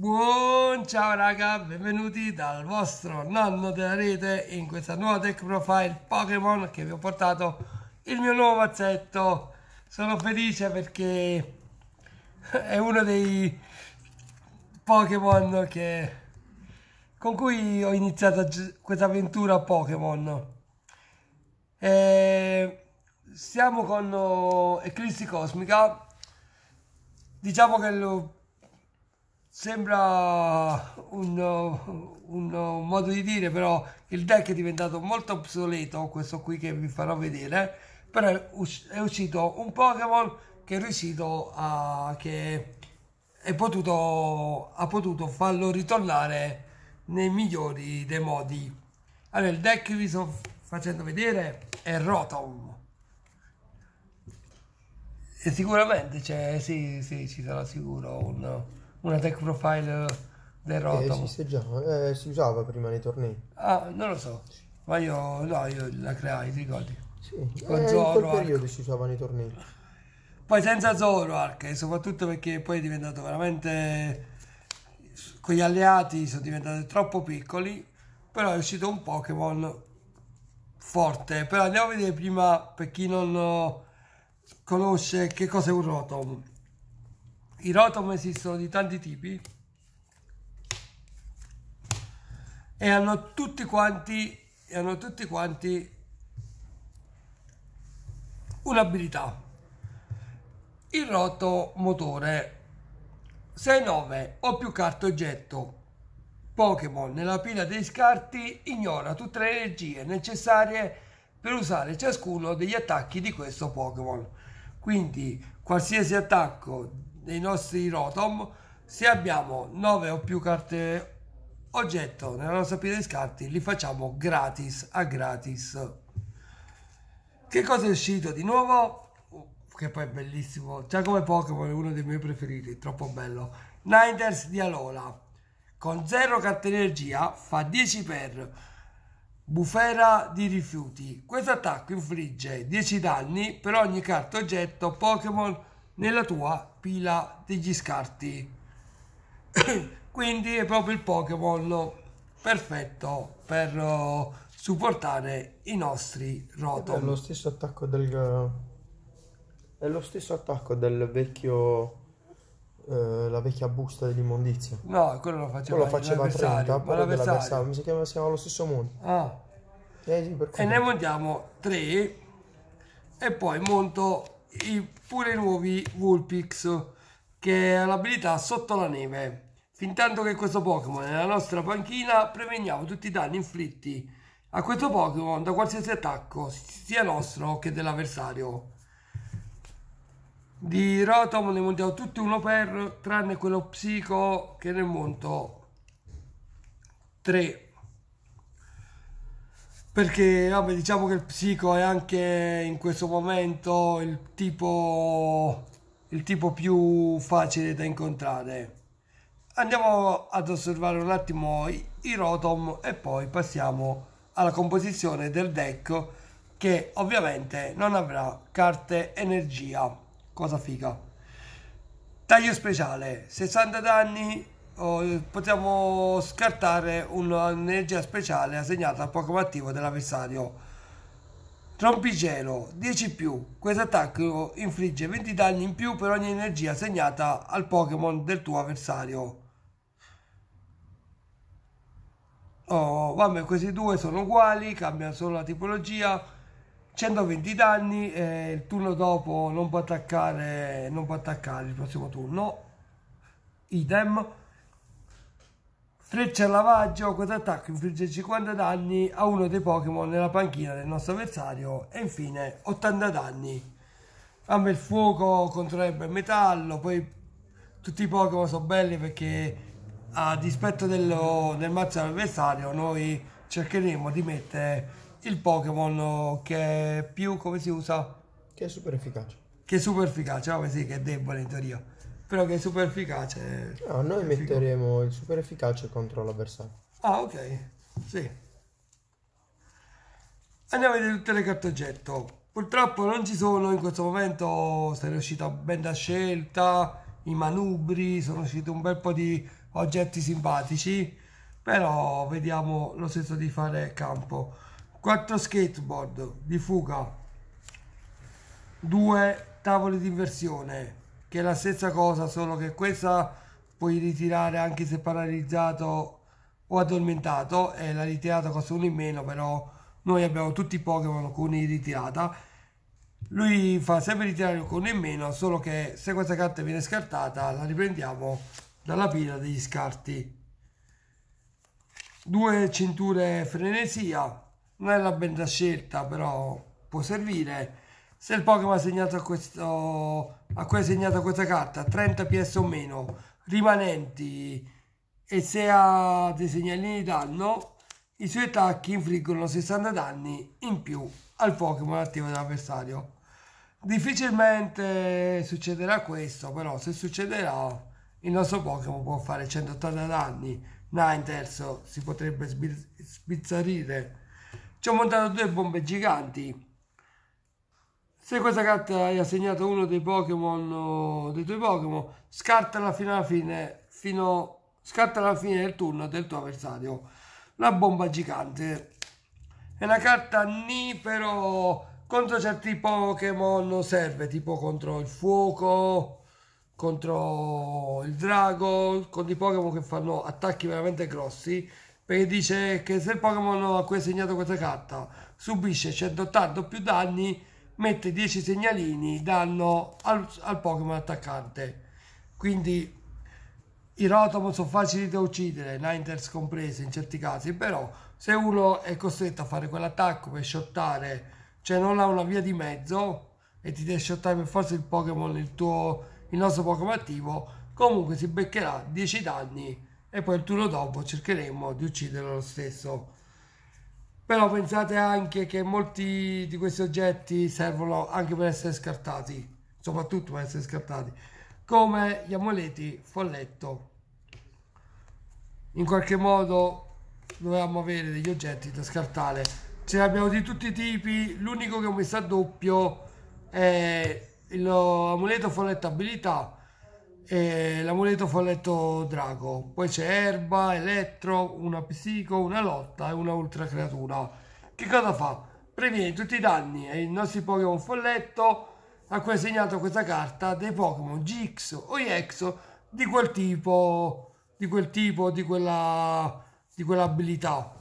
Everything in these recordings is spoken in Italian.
Buon ciao raga, benvenuti dal vostro nonno della rete in questa nuova tech profile Pokémon che vi ho portato il mio nuovo mazzetto. Sono felice perché è uno dei Pokémon che... con cui ho iniziato questa avventura Pokémon. Siamo con Eclissi Cosmica. Diciamo che lo sembra un, uh, un, uh, modo di dire però il deck è diventato molto obsoleto questo qui che vi farò vedere però è uscito un Pokémon che è riuscito a che è potuto ha potuto farlo ritornare nei migliori dei modi allora il deck che vi sto facendo vedere è Rotom e sicuramente c'è sì sì ci sarà sicuro un una tech profile del eh, Rotom. Eh, esiste già, eh, si usava prima nei tornei. Ah, non lo so, ma io, no, io la creai, ti ricordi? Sì, con eh, Zoro. In quel periodo Arc. si usava nei tornei. Poi senza Zoroark, e soprattutto perché poi è diventato veramente... Con gli alleati sono diventati troppo piccoli, però è uscito un Pokémon forte. Però andiamo a vedere prima per chi non conosce che cos'è un Rotom. I rotom esistono di tanti tipi e hanno tutti quanti, e hanno tutti quanti un'abilità. Il roto motore 6-9 o più carte oggetto Pokémon nella pila dei scarti ignora tutte le energie necessarie per usare ciascuno degli attacchi di questo Pokémon. Quindi qualsiasi attacco dei nostri rotom se abbiamo 9 o più carte oggetto nella nostra pila di scarti li facciamo gratis a gratis che cosa è uscito di nuovo uh, che poi è bellissimo già come Pokémon è uno dei miei preferiti troppo bello Niners di Alola con 0 carte energia fa 10 per bufera di rifiuti questo attacco infligge 10 danni per ogni carta oggetto Pokémon nella tua pila degli scarti. Quindi è proprio il Pokémon perfetto per eh, supportare i nostri rotom. È lo stesso attacco del è lo stesso attacco del vecchio eh, la vecchia busta dell'immondizia. No, quello lo faceva, quello lo faceva 30, poi l'avversario. Mi si chiama, si chiama lo stesso mondo. Ah. Eh, sì, e ne montiamo 3 e poi monto i pure nuovi Vulpix che ha l'abilità sotto la neve. Fintanto che questo Pokémon è nella nostra panchina, preveniamo tutti i danni inflitti a questo Pokémon da qualsiasi attacco, sia nostro che dell'avversario. Di Rotom ne montiamo tutti uno per, tranne quello psico che ne monto 3 perché vabbè, diciamo che il psico è anche in questo momento il tipo, il tipo più facile da incontrare. Andiamo ad osservare un attimo i rotom e poi passiamo alla composizione del deck che ovviamente non avrà carte energia, cosa figa. Taglio speciale, 60 danni oh, potremmo scartare un'energia speciale assegnata al Pokémon attivo dell'avversario. Trompigelo 10 più. Questo attacco infligge 20 danni in più per ogni energia assegnata al Pokémon del tuo avversario. Oh, vabbè, questi due sono uguali, cambia solo la tipologia. 120 danni e il turno dopo non può attaccare, non può attaccare il prossimo turno. Idem. Freccia alla lavaggio, gioco attacco infligge 50 danni a uno dei Pokémon nella panchina del nostro avversario e infine 80 danni. il fuoco controrebbe il metallo, poi tutti i Pokémon sono belli perché a dispetto dello, del mazzo avversario noi cercheremo di mettere il Pokémon che è più, come si usa? Che è super efficace. Che è super efficace, vabbè sì, che è debole in teoria però che è super efficace. No, noi metteremo il super efficace contro l'avversario. Ah, ok, sì. Andiamo a vedere tutte le carte oggetto. Purtroppo non ci sono in questo momento, sono uscita ben da scelta, i manubri, sono usciti un bel po' di oggetti simpatici, però vediamo lo stesso di fare campo. 4 skateboard di fuga, 2 tavole di inversione, che è la stessa cosa, solo che questa puoi ritirare anche se paralizzato o addormentato e la ritirata costa uno in meno, però noi abbiamo tutti i Pokémon con i ritirata. Lui fa sempre ritirare con uno in meno, solo che se questa carta viene scartata la riprendiamo dalla pila degli scarti. Due cinture frenesia, non è la benda scelta, però può servire se il Pokémon ha segnato a, questo, a cui è segnata questa carta 30 PS o meno rimanenti e se ha dei segnalini di danno, i suoi attacchi infliggono 60 danni in più al Pokémon attivo dell'avversario. Difficilmente succederà questo, però se succederà il nostro Pokémon può fare 180 danni, Ninetales si potrebbe sbizzarrire. Ci ho montato due bombe giganti se questa carta hai assegnato uno dei Pokémon dei tuoi Pokémon, scartala fino alla fine, fino, scartala alla fine del turno del tuo avversario. La bomba gigante. È una carta ni però contro certi Pokémon serve, tipo contro il fuoco, contro il drago, con dei Pokémon che fanno attacchi veramente grossi, perché dice che se il Pokémon a cui hai segnato questa carta subisce 180 o più danni, mette 10 segnalini danno al, al Pokémon attaccante. Quindi i Rotom sono facili da uccidere, Niners compresi in certi casi, però se uno è costretto a fare quell'attacco per shottare, cioè non ha una via di mezzo e ti deve shottare per forza il Pokémon, il, il nostro Pokémon attivo, comunque si beccherà 10 danni e poi il turno dopo cercheremo di ucciderlo lo stesso però pensate anche che molti di questi oggetti servono anche per essere scartati soprattutto per essere scartati come gli amuleti folletto in qualche modo dovevamo avere degli oggetti da scartare ce ne abbiamo di tutti i tipi l'unico che ho messo a doppio è l'amuleto folletto abilità eh, l'amuleto folletto drago, poi c'è erba, elettro, una psico, una lotta e una ultra creatura. Che cosa fa? Previene tutti i danni ai nostri Pokémon folletto a cui è segnato questa carta dei Pokémon GX o EX di quel tipo, di quel tipo, di quella di quell'abilità.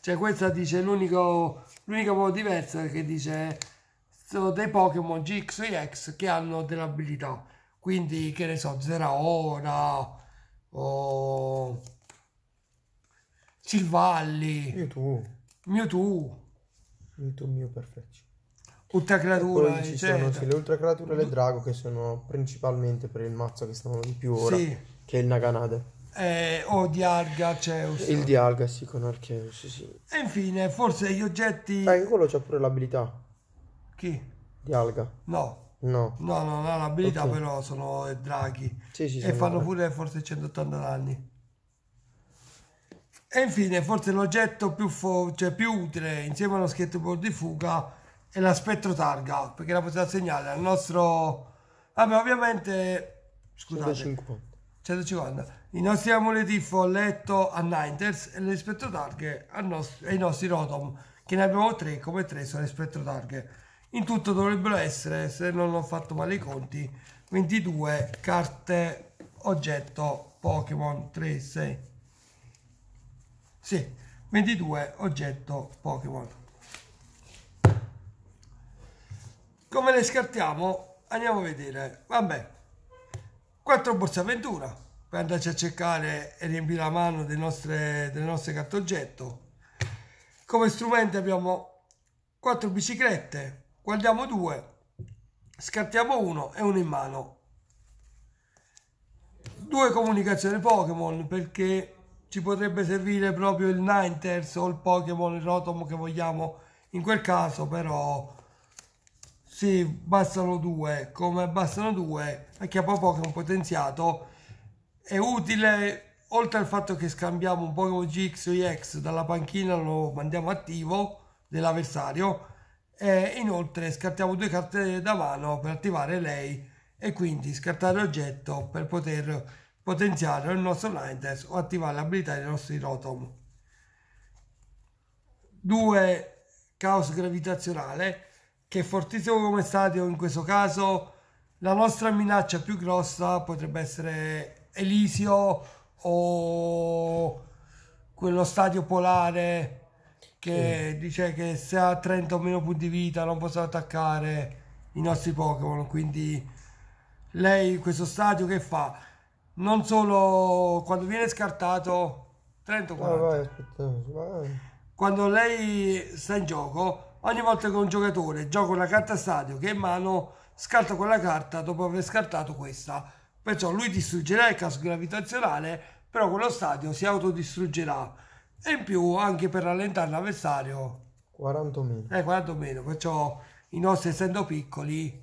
Cioè questa dice l'unico l'unica modo diverso che dice sono dei Pokémon GX o EX che hanno delle abilità quindi, che ne so, Zeraona o Silvalli, Mewtwo, Mewtwo, Mewtwo mio perfetto. Ultra creatura, ci sono, sì, le ultra creature e le drago che sono principalmente per il mazzo che stanno di più ora, sì. che è il Naganade. Eh, o di Alga Arceus. Il di Alga, sì, con Arceus, sì. E infine, forse gli oggetti... Anche eh, quello c'ha pure l'abilità. Chi? Di Alga. No. No. No, no, no l'abilità okay. però sono draghi. Sì, sì, e fanno pure forse 180 danni. E infine, forse l'oggetto più, fo- cioè più utile insieme allo skateboard di fuga è la spettro targa, perché la potete assegnare al nostro... Vabbè, ovviamente... Scusate. 150. 150. I nostri amuleti folletto a Niners e le spettro targhe ai nostri Rotom, che ne abbiamo tre, come tre sono le spettro targhe in tutto dovrebbero essere se non ho fatto male i conti 22 carte oggetto Pokémon 3 6 sì 22 oggetto Pokémon come le scartiamo andiamo a vedere vabbè 4 borse avventura per andarci a cercare e riempire la mano delle nostre, delle nostre carte oggetto come strumenti abbiamo 4 biciclette guardiamo due scattiamo uno e uno in mano due comunicazioni Pokémon perché ci potrebbe servire proprio il Ninetales o il Pokémon, il Rotom che vogliamo in quel caso però sì, bastano due come bastano due a chi Pokémon potenziato è utile oltre al fatto che scambiamo un Pokémon GX o EX dalla panchina lo mandiamo attivo dell'avversario e inoltre scartiamo due carte da mano per attivare lei e quindi scartare oggetto per poter potenziare il nostro Ninetales o attivare l'abilità dei nostri Rotom. 2. Caos gravitazionale che è fortissimo come stadio in questo caso la nostra minaccia più grossa potrebbe essere Elisio o quello stadio polare che sì. dice che se ha 30 o meno punti vita non possono attaccare i nostri Pokémon. Quindi lei in questo stadio che fa? Non solo quando viene scartato 30 o 40. Ah, vai, vai, aspetta, vai. Quando lei sta in gioco, ogni volta che un giocatore gioca una carta stadio che è in mano, scarta quella carta dopo aver scartato questa. Perciò lui distruggerà il caso gravitazionale, però quello stadio si autodistruggerà e in più anche per rallentare l'avversario 40 meno eh, 40 meno perciò i nostri essendo piccoli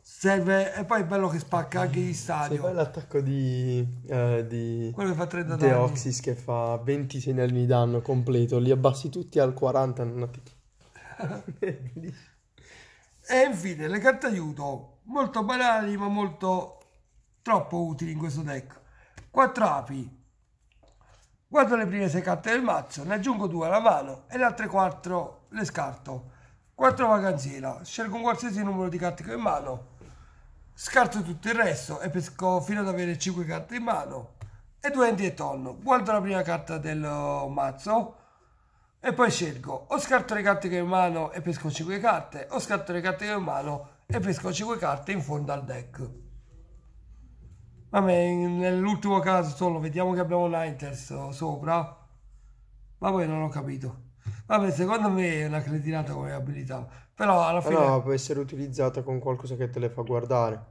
serve e poi è bello che spacca anche gli stadio se poi l'attacco di, eh, di quello che fa 30 danni Deoxys che fa 20 segnali di danno completo li abbassi tutti al 40 non e infine le carte aiuto molto banali ma molto troppo utili in questo deck 4 api Guardo le prime 6 carte del mazzo, ne aggiungo 2 alla mano e le altre 4 le scarto. 4 vacanziera, scelgo un qualsiasi numero di carte che ho in mano, scarto tutto il resto e pesco fino ad avere 5 carte in mano e 2 enti e tonno. Guardo la prima carta del mazzo e poi scelgo o scarto le carte che ho in mano e pesco 5 carte o scarto le carte che ho in mano e pesco 5 carte in fondo al deck. Vabbè, nell'ultimo caso solo vediamo che abbiamo Niners sopra. Ma poi non ho capito. Vabbè, secondo me è una cretinata come abilità. Però alla fine... No, può essere utilizzata con qualcosa che te le fa guardare.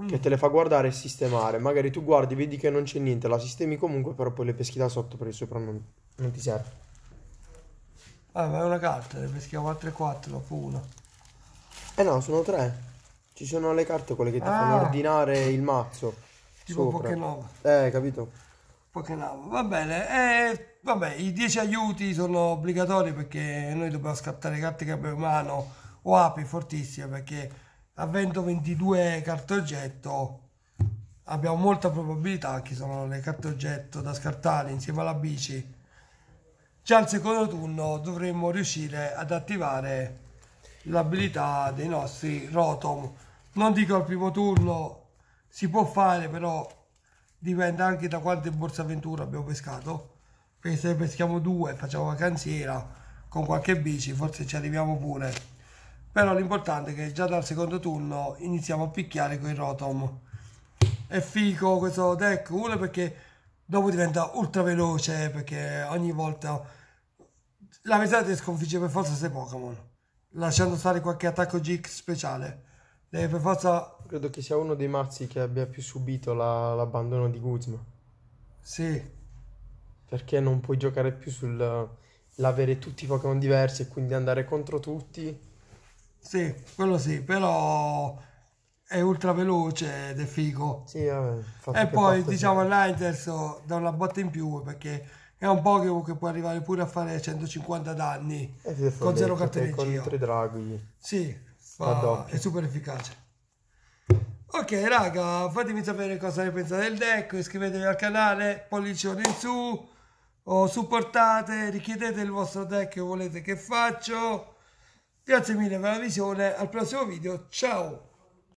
Mm. Che te le fa guardare e sistemare. Magari tu guardi, vedi che non c'è niente, la sistemi comunque, però poi le peschi da sotto per il sopra non, non ti serve. Ah, ma è una carta, le peschiamo altre 4 dopo una. Eh no, sono 3. Ci sono le carte quelle che ti fanno Ah. ordinare il mazzo. Tipo sopra. Pokémon. Eh, capito? Pokémon. Va bene, eh, vabbè, i 10 aiuti sono obbligatori perché noi dobbiamo scartare carte che abbiamo in mano o api fortissime perché avendo 22 carte oggetto abbiamo molta probabilità che sono le carte oggetto da scartare insieme alla bici. Già al secondo turno dovremmo riuscire ad attivare l'abilità dei nostri Rotom non dico al primo turno, si può fare, però dipende anche da quante borsa avventura abbiamo pescato. Perché se ne peschiamo due, facciamo vacanziera con qualche bici, forse ci arriviamo pure. Però l'importante è che già dal secondo turno iniziamo a picchiare con il rotom. È figo questo deck, uno perché dopo diventa ultra veloce, perché ogni volta la metà pesata sconfigge per forza se Pokémon, lasciando stare qualche attacco Jig speciale deve eh, per forza... Credo che sia uno dei mazzi che abbia più subito la- l'abbandono di Guzman. Sì, perché non puoi giocare più sull'avere tutti i Pokémon diversi e quindi andare contro tutti. Sì, quello sì, però è ultra veloce ed è figo. Sì, vabbè, e poi diciamo sì. Ninetales dà una botta in più perché è un Pokémon che può arrivare pure a fare 150 danni eh, con zero carte energia. Contro i draghi. Sì, Wow, è super efficace. Ok raga, fatemi sapere cosa ne pensate del deck, iscrivetevi al canale, pollicione in su, o supportate, richiedete il vostro deck che volete che faccio. Grazie mille per la visione, al prossimo video, ciao!